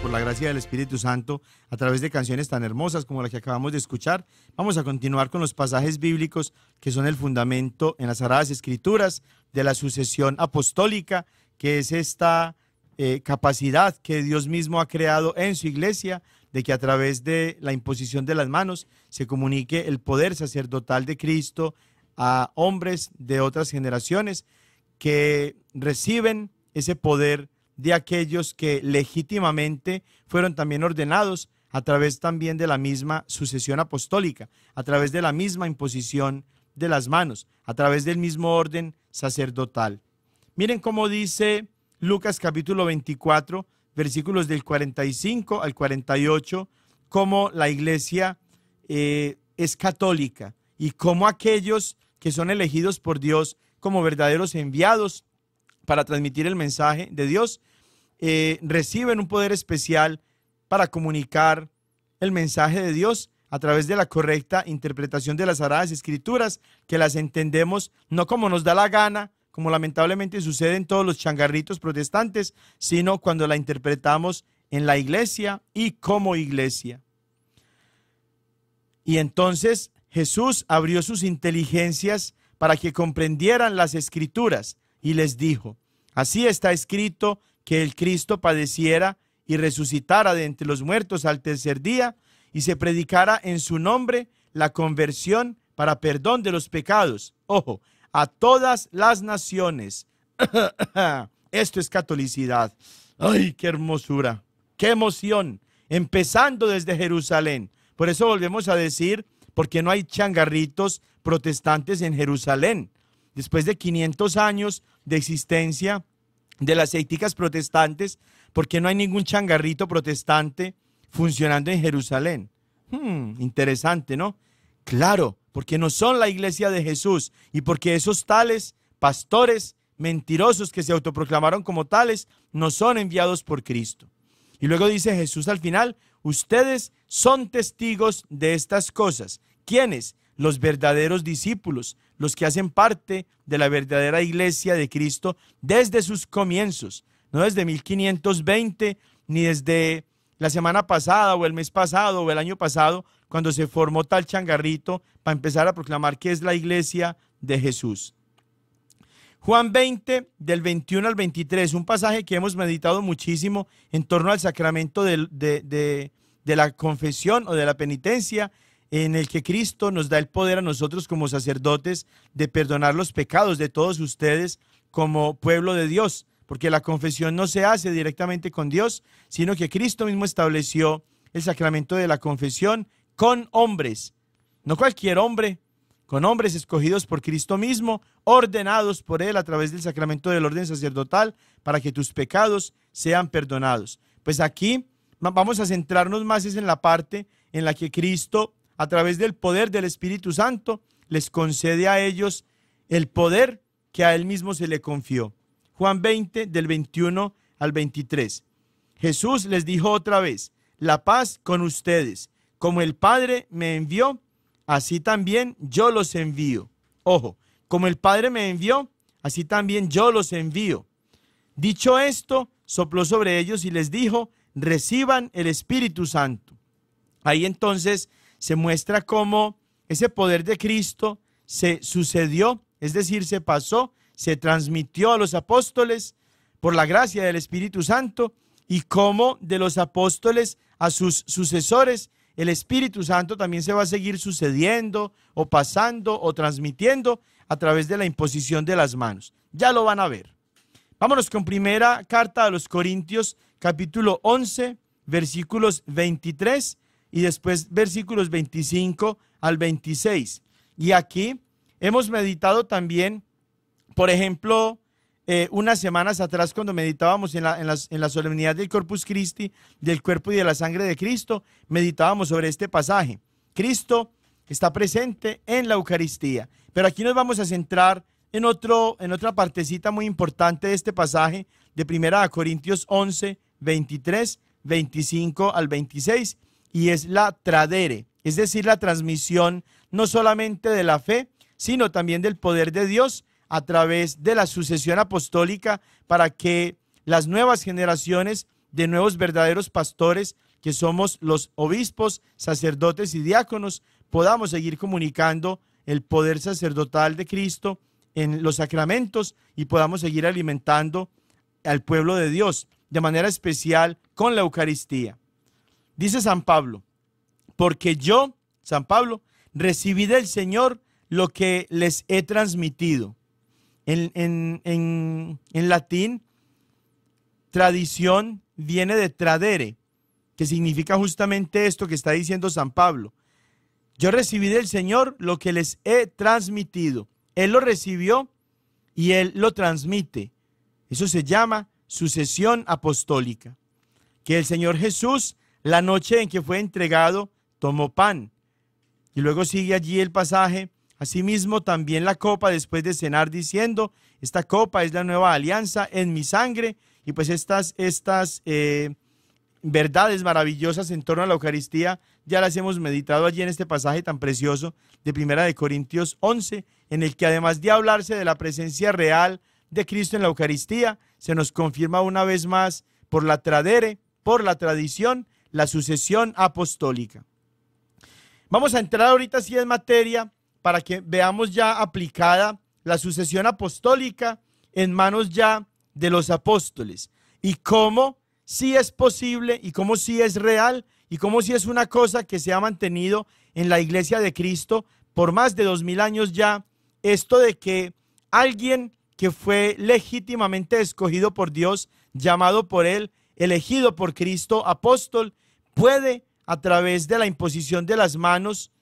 por la gracia del Espíritu Santo a través de canciones tan hermosas como la que acabamos de escuchar, vamos a continuar con los pasajes bíblicos que son el fundamento en las Sagradas Escrituras de la sucesión apostólica, que es esta eh, capacidad que Dios mismo ha creado en su iglesia de que a través de la imposición de las manos se comunique el poder sacerdotal de Cristo a hombres de otras generaciones que reciben ese poder de aquellos que legítimamente fueron también ordenados a través también de la misma sucesión apostólica, a través de la misma imposición de las manos, a través del mismo orden sacerdotal. Miren cómo dice Lucas capítulo 24, versículos del 45 al 48, cómo la iglesia eh, es católica y cómo aquellos que son elegidos por Dios como verdaderos enviados para transmitir el mensaje de Dios eh, reciben un poder especial para comunicar el mensaje de Dios a través de la correcta interpretación de las Sagradas Escrituras, que las entendemos no como nos da la gana, como lamentablemente sucede en todos los changarritos protestantes, sino cuando la interpretamos en la iglesia y como iglesia. Y entonces Jesús abrió sus inteligencias para que comprendieran las escrituras y les dijo, así está escrito que el Cristo padeciera y resucitara de entre los muertos al tercer día y se predicara en su nombre la conversión para perdón de los pecados. Ojo, a todas las naciones. Esto es catolicidad. ¡Ay, qué hermosura! ¡Qué emoción! Empezando desde Jerusalén. Por eso volvemos a decir, porque no hay changarritos protestantes en Jerusalén. Después de 500 años de existencia, de las éticas protestantes porque no hay ningún changarrito protestante funcionando en Jerusalén. Hmm, interesante, ¿no? Claro, porque no son la iglesia de Jesús y porque esos tales pastores mentirosos que se autoproclamaron como tales no son enviados por Cristo. Y luego dice Jesús al final, ustedes son testigos de estas cosas. ¿Quiénes? Los verdaderos discípulos, los que hacen parte de la verdadera iglesia de Cristo desde sus comienzos, no desde 1520 ni desde la semana pasada o el mes pasado o el año pasado, cuando se formó tal changarrito para empezar a proclamar que es la iglesia de Jesús. Juan 20, del 21 al 23, un pasaje que hemos meditado muchísimo en torno al sacramento de, de la confesión o de la penitencia en el que Cristo nos da el poder a nosotros como sacerdotes de perdonar los pecados de todos ustedes como pueblo de Dios, porque la confesión no se hace directamente con Dios, sino que Cristo mismo estableció el sacramento de la confesión con hombres, no cualquier hombre, con hombres escogidos por Cristo mismo, ordenados por Él a través del sacramento del orden sacerdotal, para que tus pecados sean perdonados. Pues aquí vamos a centrarnos más en la parte en la que Cristo a través del poder del Espíritu Santo, les concede a ellos el poder que a él mismo se le confió. Juan 20, del 21 al 23. Jesús les dijo otra vez, la paz con ustedes. Como el Padre me envió, así también yo los envío. Ojo, como el Padre me envió, así también yo los envío. Dicho esto, sopló sobre ellos y les dijo, reciban el Espíritu Santo. Ahí entonces se muestra cómo ese poder de Cristo se sucedió, es decir, se pasó, se transmitió a los apóstoles por la gracia del Espíritu Santo y cómo de los apóstoles a sus sucesores el Espíritu Santo también se va a seguir sucediendo o pasando o transmitiendo a través de la imposición de las manos. Ya lo van a ver. Vámonos con primera carta a los Corintios capítulo 11 versículos 23 y después versículos 25 al 26. Y aquí hemos meditado también, por ejemplo, eh, unas semanas atrás cuando meditábamos en la, en, solemnidad del Corpus Christi, del cuerpo y de la sangre de Cristo, meditábamos sobre este pasaje. Cristo está presente en la Eucaristía, pero aquí nos vamos a centrar en, otro, en otra partecita muy importante de este pasaje de 1 Corintios 11, 23, 25 al 26 y es la tradere, es decir, la transmisión no solamente de la fe, sino también del poder de Dios a través de la sucesión apostólica para que las nuevas generaciones de nuevos verdaderos pastores, que somos los obispos, sacerdotes y diáconos, podamos seguir comunicando el poder sacerdotal de Cristo en los sacramentos y podamos seguir alimentando al pueblo de Dios, de manera especial con la Eucaristía. Dice San Pablo, porque yo, San Pablo, recibí del Señor lo que les he transmitido. En, latín, tradición viene de tradere, que significa justamente esto que está diciendo San Pablo. Yo recibí del Señor lo que les he transmitido. Él lo recibió y Él lo transmite. Eso se llama sucesión apostólica. Que el Señor Jesús la noche en que fue entregado, tomó pan. Y luego sigue allí el pasaje. Asimismo, también la copa después de cenar, diciendo, esta copa es la nueva alianza en mi sangre. Y pues estas, estas eh, verdades maravillosas en torno a la Eucaristía ya las hemos meditado allí en este pasaje tan precioso de Primera de Corintios 11, en el que además de hablarse de la presencia real de Cristo en la Eucaristía, se nos confirma una vez más por la tradere, por la tradición la sucesión apostólica. Vamos a entrar ahorita sí en materia para que veamos ya aplicada la sucesión apostólica en manos ya de los apóstoles y cómo si es posible y cómo si es real y cómo si es una cosa que se ha mantenido en la iglesia de Cristo por más de dos mil años ya, esto de que alguien que fue legítimamente escogido por Dios, llamado por Él, elegido por Cristo, apóstol, puede a través de la imposición de las manos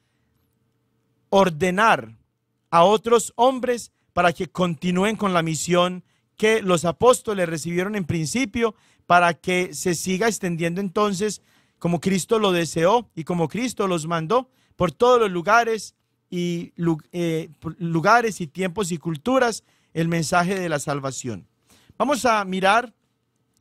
ordenar a otros hombres para que continúen con la misión que los apóstoles recibieron en principio, para que se siga extendiendo entonces como Cristo lo deseó y como Cristo los mandó por todos los lugares y eh, lugares y tiempos y culturas el mensaje de la salvación. Vamos a mirar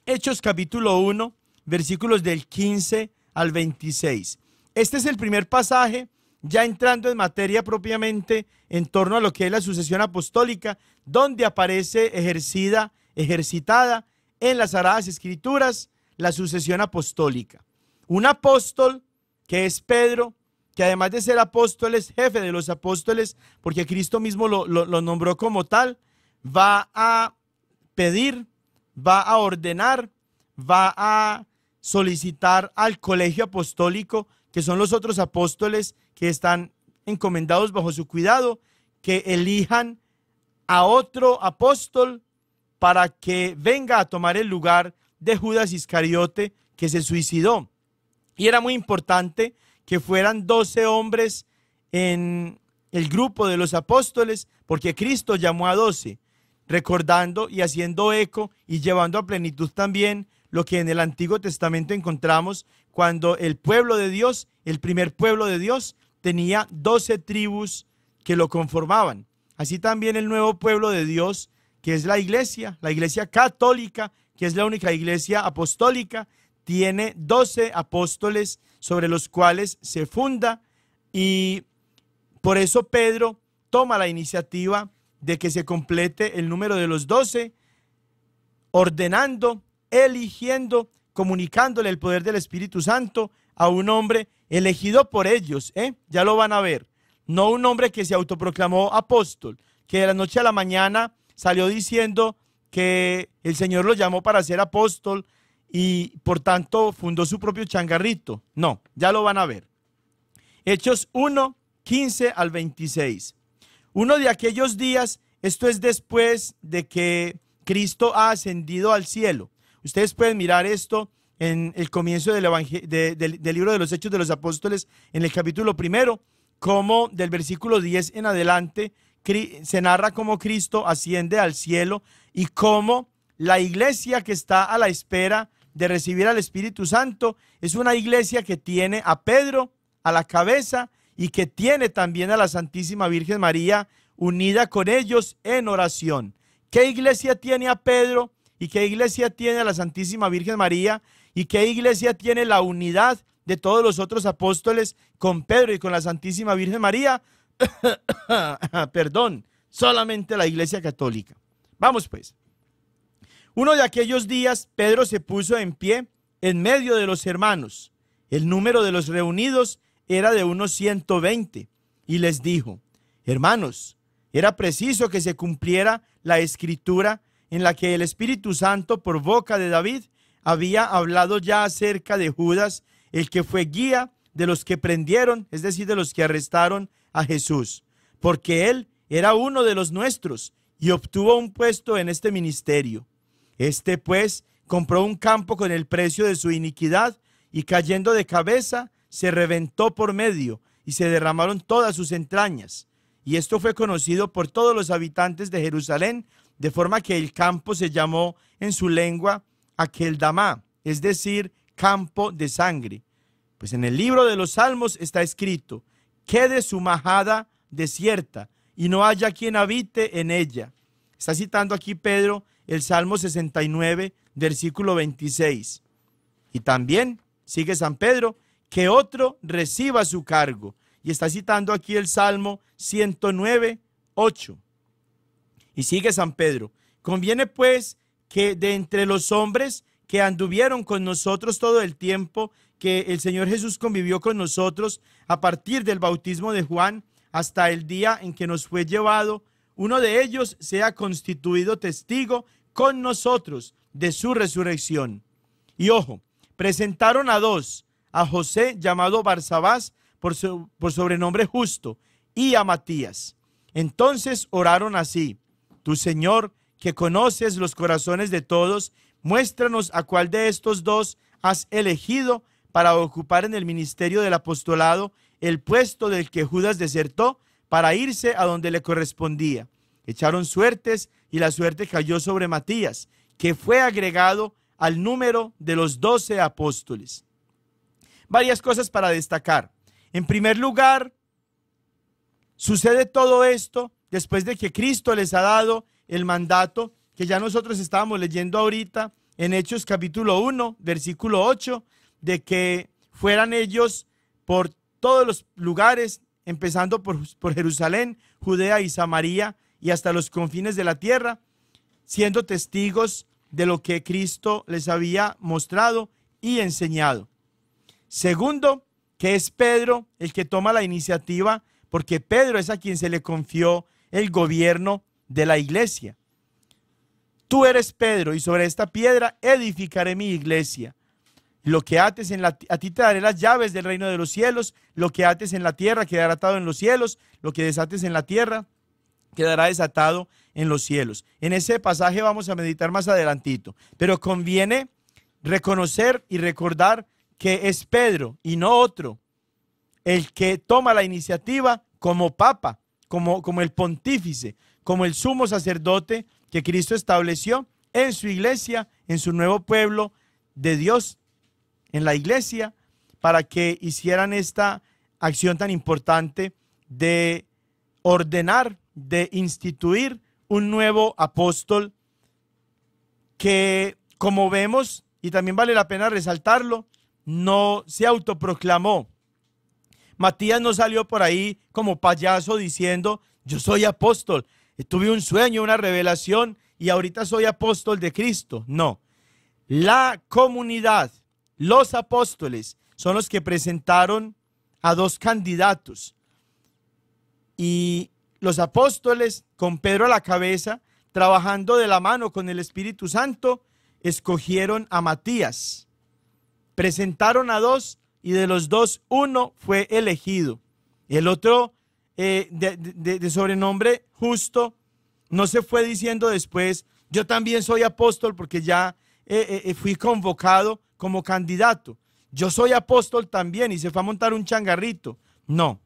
Hechos capítulo 1, versículos del 15 al 26. Este es el primer pasaje, ya entrando en materia propiamente en torno a lo que es la sucesión apostólica, donde aparece ejercida, ejercitada en las Sagradas Escrituras la sucesión apostólica. Un apóstol, que es Pedro, que además de ser apóstol es jefe de los apóstoles, porque Cristo mismo lo nombró como tal, va a pedir, va a ordenar, va a solicitar al colegio apostólico, que son los otros apóstoles que están encomendados bajo su cuidado, que elijan a otro apóstol para que venga a tomar el lugar de Judas Iscariote, que se suicidó. Y era muy importante que fueran 12 hombres en el grupo de los apóstoles, porque Cristo llamó a 12, recordando y haciendo eco y llevando a plenitud también lo que en el Antiguo Testamento encontramos cuando el pueblo de Dios, el primer pueblo de Dios, tenía doce tribus que lo conformaban. Así también el nuevo pueblo de Dios, que es la iglesia, la iglesia católica, que es la única iglesia apostólica, tiene doce apóstoles sobre los cuales se funda y por eso Pedro toma la iniciativa de que se complete el número de los doce, ordenando eligiendo, comunicándole el poder del Espíritu Santo a un hombre elegido por ellos, ¿eh? ya lo van a ver. No un hombre que se autoproclamó apóstol, que de la noche a la mañana salió diciendo que el Señor lo llamó para ser apóstol y por tanto fundó su propio changarrito. No, ya lo van a ver. Hechos 1, 15 al 26. Uno de aquellos días, esto es después de que Cristo ha ascendido al cielo, Ustedes pueden mirar esto en el comienzo del, del, libro de los Hechos de los Apóstoles, en el capítulo primero, como del versículo 10 en adelante se narra cómo Cristo asciende al cielo y cómo la iglesia que está a la espera de recibir al Espíritu Santo es una iglesia que tiene a Pedro a la cabeza y que tiene también a la Santísima Virgen María unida con ellos en oración. ¿Qué iglesia tiene a Pedro y qué iglesia tiene a la Santísima Virgen María y qué iglesia tiene la unidad de todos los otros apóstoles con Pedro y con la Santísima Virgen María. Perdón, solamente la iglesia católica. Vamos pues. Uno de aquellos días, Pedro se puso en pie en medio de los hermanos. El número de los reunidos era de unos 120 y les dijo, hermanos, era preciso que se cumpliera la escritura en la que el Espíritu Santo por boca de David había hablado ya acerca de Judas, el que fue guía de los que prendieron, es decir, de los que arrestaron a Jesús, porque él era uno de los nuestros y obtuvo un puesto en este ministerio. Este pues compró un campo con el precio de su iniquidad y cayendo de cabeza se reventó por medio y se derramaron todas sus entrañas. Y esto fue conocido por todos los habitantes de Jerusalén de forma que el campo se llamó en su lengua aquel damá, es decir, campo de sangre. Pues en el libro de los Salmos está escrito, quede su majada desierta y no haya quien habite en ella. Está citando aquí Pedro el Salmo 69, versículo 26. Y también sigue San Pedro, que otro reciba su cargo. Y está citando aquí el Salmo 109, 8. Y sigue San Pedro. Conviene pues que de entre los hombres que anduvieron con nosotros todo el tiempo que el Señor Jesús convivió con nosotros a partir del bautismo de Juan hasta el día en que nos fue llevado, uno de ellos sea constituido testigo con nosotros de su resurrección. Y ojo, presentaron a dos, a José llamado Barsabás por, por sobrenombre justo y a Matías. Entonces oraron así, tu Señor, que conoces los corazones de todos, muéstranos a cuál de estos dos has elegido para ocupar en el ministerio del apostolado el puesto del que Judas desertó para irse a donde le correspondía. Echaron suertes y la suerte cayó sobre Matías, que fue agregado al número de los doce apóstoles. Varias cosas para destacar. En primer lugar, sucede todo esto después de que Cristo les ha dado el mandato que ya nosotros estábamos leyendo ahorita en Hechos capítulo 1, versículo 8, de que fueran ellos por todos los lugares, empezando por, por Jerusalén, Judea y Samaria y hasta los confines de la tierra, siendo testigos de lo que Cristo les había mostrado y enseñado. Segundo, que es Pedro el que toma la iniciativa, porque Pedro es a quien se le confió el gobierno de la iglesia. Tú eres Pedro y sobre esta piedra edificaré mi iglesia. Lo que ates en la a ti te daré las llaves del reino de los cielos, lo que ates en la tierra quedará atado en los cielos, lo que desates en la tierra quedará desatado en los cielos. En ese pasaje vamos a meditar más adelantito, pero conviene reconocer y recordar que es Pedro y no otro el que toma la iniciativa como papa como, el pontífice, como el sumo sacerdote que Cristo estableció en su iglesia, en su nuevo pueblo de Dios, en la iglesia, para que hicieran esta acción tan importante de ordenar, de instituir un nuevo apóstol que, como vemos, y también vale la pena resaltarlo, no se autoproclamó Matías no salió por ahí como payaso diciendo, yo soy apóstol, tuve un sueño, una revelación y ahorita soy apóstol de Cristo. No, la comunidad, los apóstoles, son los que presentaron a dos candidatos. Y los apóstoles, con Pedro a la cabeza, trabajando de la mano con el Espíritu Santo, escogieron a Matías. Presentaron a dos y de los dos uno fue elegido. Y el otro eh, de, sobrenombre justo no se fue diciendo después, yo también soy apóstol porque ya eh, eh, fui convocado como candidato. Yo soy apóstol también y se fue a montar un changarrito. No,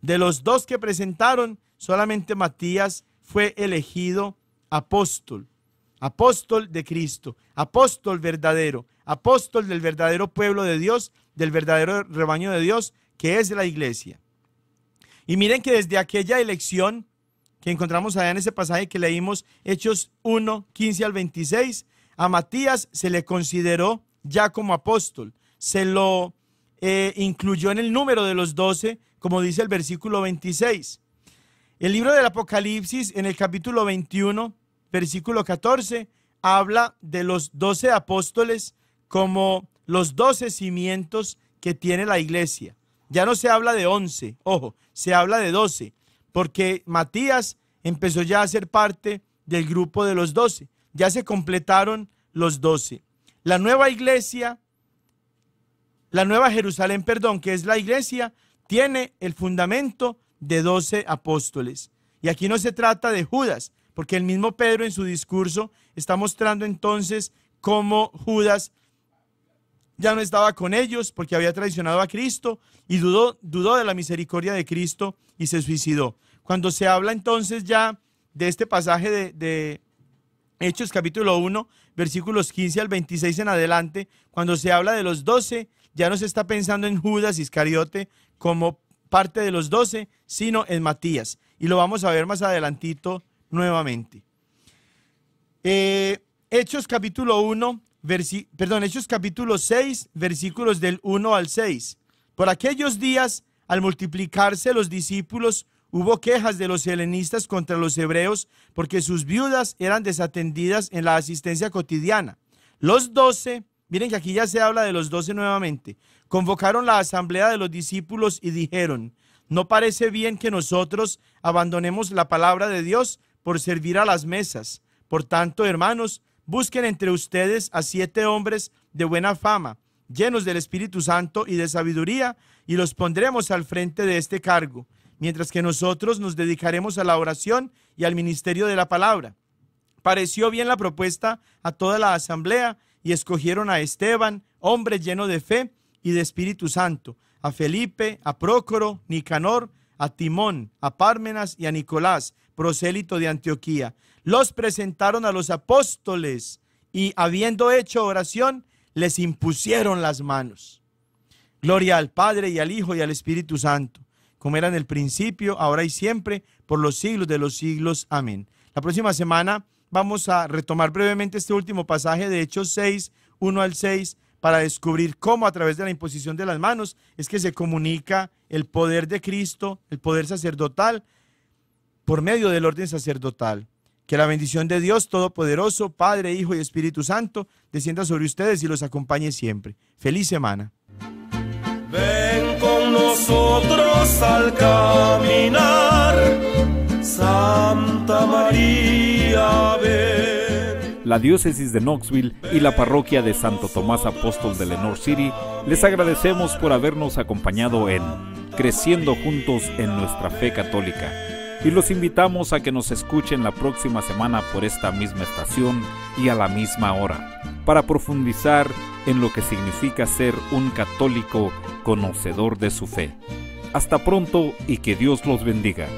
de los dos que presentaron, solamente Matías fue elegido apóstol, apóstol de Cristo, apóstol verdadero, apóstol del verdadero pueblo de Dios, del verdadero rebaño de Dios, que es la iglesia. Y miren que desde aquella elección que encontramos allá en ese pasaje que leímos, Hechos 1, 15 al 26, a Matías se le consideró ya como apóstol, se lo eh, incluyó en el número de los doce, como dice el versículo 26. El libro del Apocalipsis, en el capítulo 21, versículo 14, habla de los doce apóstoles como los doce cimientos que tiene la iglesia. Ya no se habla de once, ojo, se habla de doce, porque Matías empezó ya a ser parte del grupo de los doce. Ya se completaron los doce. La nueva iglesia, la nueva Jerusalén, perdón, que es la iglesia, tiene el fundamento de doce apóstoles. Y aquí no se trata de Judas, porque el mismo Pedro en su discurso está mostrando entonces cómo Judas ya no estaba con ellos porque había traicionado a Cristo y dudó, dudó de la misericordia de Cristo y se suicidó. Cuando se habla entonces ya de este pasaje de, Hechos capítulo 1, versículos 15 al 26 en adelante, cuando se habla de los doce, ya no se está pensando en Judas Iscariote como parte de los doce, sino en Matías. Y lo vamos a ver más adelantito nuevamente. Eh, Hechos capítulo 1, perdón, Hechos capítulo 6, versículos del 1 al 6. Por aquellos días, al multiplicarse los discípulos, hubo quejas de los helenistas contra los hebreos porque sus viudas eran desatendidas en la asistencia cotidiana. Los doce, miren que aquí ya se habla de los doce nuevamente, convocaron la asamblea de los discípulos y dijeron, no parece bien que nosotros abandonemos la palabra de Dios por servir a las mesas. Por tanto, hermanos, busquen entre ustedes a siete hombres de buena fama, llenos del Espíritu Santo y de sabiduría, y los pondremos al frente de este cargo, mientras que nosotros nos dedicaremos a la oración y al ministerio de la palabra. Pareció bien la propuesta a toda la asamblea y escogieron a Esteban, hombre lleno de fe y de Espíritu Santo, a Felipe, a Prócoro, Nicanor, a Timón, a Pármenas y a Nicolás, prosélito de Antioquía. Los presentaron a los apóstoles y habiendo hecho oración, les impusieron las manos. Gloria al Padre y al Hijo y al Espíritu Santo, como era en el principio, ahora y siempre, por los siglos de los siglos. Amén. La próxima semana vamos a retomar brevemente este último pasaje de Hechos 6, 1 al 6, para descubrir cómo a través de la imposición de las manos es que se comunica el poder de Cristo, el poder sacerdotal por medio del orden sacerdotal. Que la bendición de Dios Todopoderoso, Padre, Hijo y Espíritu Santo, descienda sobre ustedes y los acompañe siempre. Feliz semana. Ven con nosotros al caminar, Santa María. La diócesis de Knoxville y la parroquia de Santo Tomás Apóstol de Lenor City les agradecemos por habernos acompañado en Creciendo juntos en nuestra fe católica y los invitamos a que nos escuchen la próxima semana por esta misma estación y a la misma hora, para profundizar en lo que significa ser un católico conocedor de su fe. Hasta pronto y que Dios los bendiga.